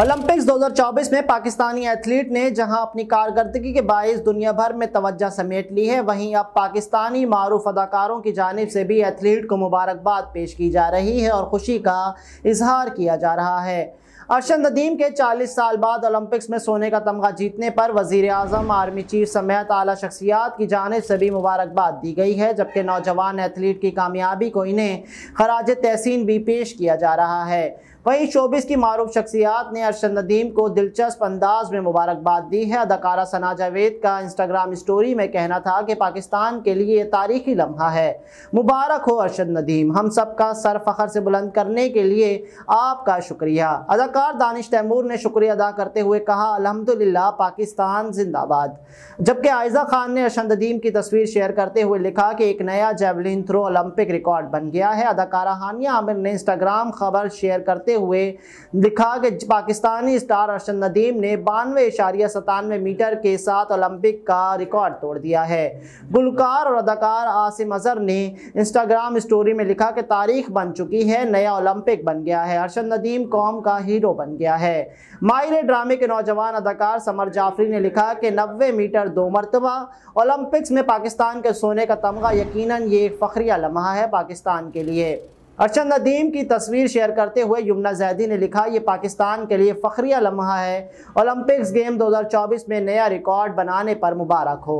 Olympics 2024 में Pakistani athlete ने जहां अपनी कारकर्दगी के बायस दुनिया भर में तवज्जा समेट ली है वहीं अब पाकिस्तानी मारूफ अदाकारों की जानब से भी एथलीट को मुबारकबाद पेश की जा रही है और खुशी का इजहार किया जा रहा है अरशद नदीम के 40 साल बाद ओलंपिक्स में सोने का तमगा जीतने पर वजीर अजम आर्मी चीफ समेत आला शख्सियात की जानब से भी मुबारकबाद दी गई है जबकि नौजवान एथलीट की कामयाबी को इन्हें खराज तहसीन भी पेश किया जा रहा है वहीं शोबिस की मारूफ शख्सियात ने अरशद नदीम को दिलचस्प अंदाज में मुबारकबाद दी है अदाकारा सना जावेद का इंस्टाग्राम स्टोरी में कहना था कि पाकिस्तान के लिए तारीखी लम्हा है मुबारक हो अरशद नदीम हम सब का सर फ़खर से बुलंद करने के लिए आपका शुक्रिया अदाकार दानिश तैमूर ने शुक्रिया अदा करते हुए कहा अलहमदिल्ला पाकिस्तान जिंदाबाद जबकि आयजा खान ने अरशद नदीम की तस्वीर शेयर करते हुए लिखा कि एक नया जेवलिन थ्रो ओलंपिक रिकॉर्ड बन गया है अदाकारा हानिया आमिर ने इंस्टाग्राम खबर शेयर करते हुए दिखा कि पाकिस्तानी स्टार अरशन नदीम ने बानवे इशारिया सतानवे मीटर के साथ ओलंपिक का रिकॉर्ड तोड़ दिया है गुलकार और अदाकार आसिम अजहर ने इंस्टाग्राम स्टोरी में लिखा कि तारीख बन चुकी है नया ओलंपिक बन गया है अरशन नदीम कौम का हीरो बन गया है माहिर ड्रामे के नौजवान अदाकार समर जाफरी ने लिखा कि नब्बे मीटर दो मरतबा ओलंपिक्स में पाकिस्तान के सोने का तमगा यकीनन ये एक फ़खरिया लम्हा है पाकिस्तान के लिए अरशद नदीम की तस्वीर शेयर करते हुए यमुना जैदी ने लिखा ये पाकिस्तान के लिए फ़खरिया लम्हा है ओलंपिक्स गेम 2024 में नया रिकॉर्ड बनाने पर मुबारक हो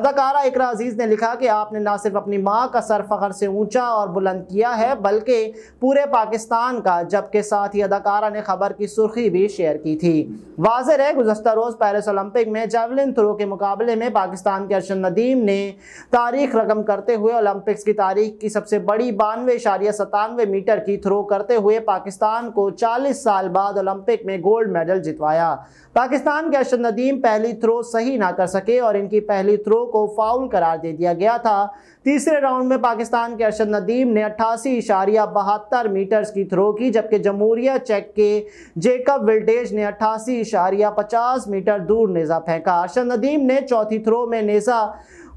अदाकारा इकरा अजीज़ ने लिखा कि आपने ना सिर्फ अपनी माँ का सर फ़खर से ऊंचा और बुलंद किया है बल्कि पूरे पाकिस्तान का जबकि साथ ही अदाकारा ने खबर की सुर्खी भी शेयर की थी वाजर है गुजशत रोज़ पेरिस ओलंपिक में जेवलिन थ्रो के मुकाबले में पाकिस्तान के अरशद नदीम ने तारीख रकम करते हुए ओलंपिक्स की तारीख की सबसे बड़ी बानवे शारिया सतह बानवे मीटर की थ्रो करते हुए पाकिस्तान को 40 साल बाद ओलंपिक में गोल्ड मेडल जितवाया पाकिस्तान के अरशद नदीम पहली थ्रो सही ना कर सके और इनकी पहली थ्रो को फाउल करार दे दिया गया था तीसरे राउंड में पाकिस्तान के अरशद नदीम ने अट्ठासी इशारिया बहत्तर मीटर्स की थ्रो की जबकि जमहूरिया चेक के जेकब विल्टेज ने अट्ठासी इशारिया पचास मीटर दूर नेजा फेंका अरशद नदीम ने चौथी थ्रो में नेजा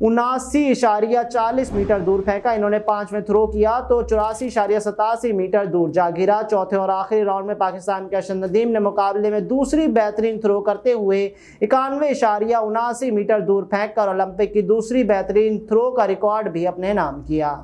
उनासी इशारिया चालीस मीटर दूर फेंका इन्होंने पांचवें थ्रो किया तो चौरासी इशारिया सतासी मीटर दूर जा गिरा चौथे और आखिरी राउंड में पाकिस्तान के अशन नदीम ने मुकाबले में दूसरी बेहतरीन थ्रो करते हुए इक्यानवे इशारिया उनासी मीटर दूर फेंक कर ओलंपिक की दूसरी बेहतरीन थ्रो का रिकॉर्ड भी अपने नाम किया